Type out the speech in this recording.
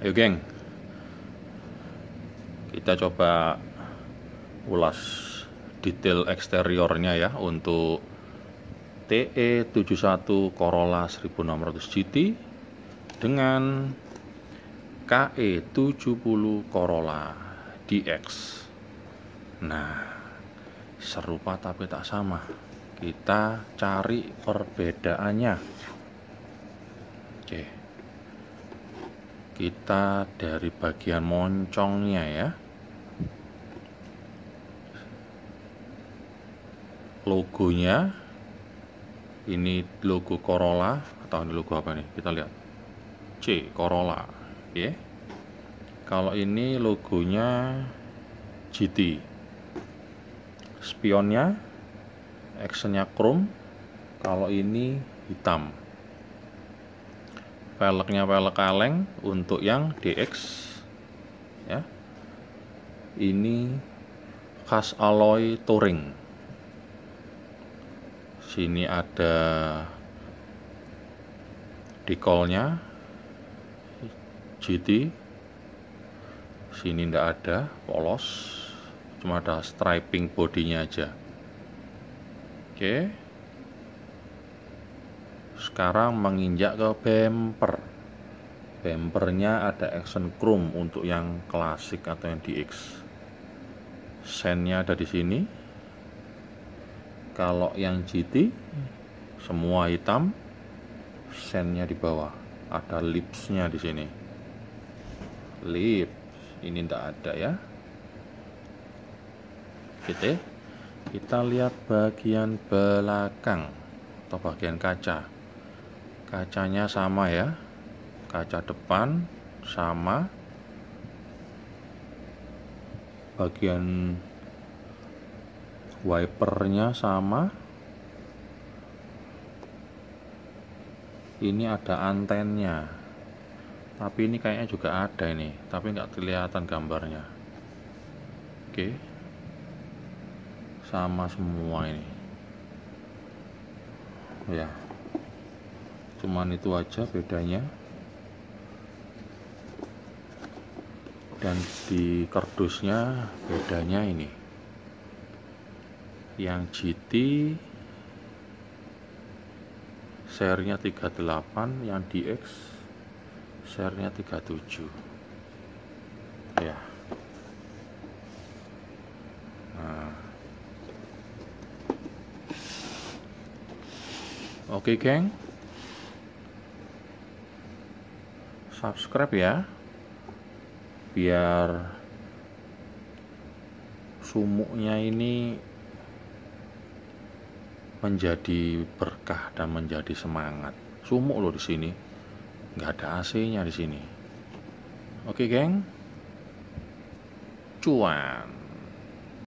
Ayo geng Kita coba ulas detail eksteriornya ya untuk TE71 Corolla 1600 GT dengan KE70 Corolla DX Nah serupa tapi tak sama kita cari perbedaannya Oke okay kita dari bagian moncongnya ya logonya ini logo Corolla atau ini logo apa nih kita lihat C Corolla ya kalau ini logonya GT spionnya actionnya chrome kalau ini hitam velgnya velg kaleng untuk yang DX ya ini khas alloy touring sini ada decalnya GT sini ndak ada polos cuma ada striping bodinya aja oke okay sekarang menginjak ke bumper bumpernya ada action chrome untuk yang klasik atau yang DX sennya ada di sini kalau yang GT semua hitam sennya di bawah ada lipsnya di sini Lips ini tidak ada ya GT, kita lihat bagian belakang atau bagian kaca kacanya sama ya kaca depan sama bagian wipernya sama ini ada antennya tapi ini kayaknya juga ada ini tapi nggak kelihatan gambarnya oke sama semua ini ya cuman itu aja bedanya dan di kardusnya bedanya ini yang GT sharenya 38 yang DX sharenya 37 ya nah. oke okay, geng subscribe ya biar sumuknya ini menjadi berkah dan menjadi semangat sumuk loh di sini nggak ada AC nya di sini oke geng cuan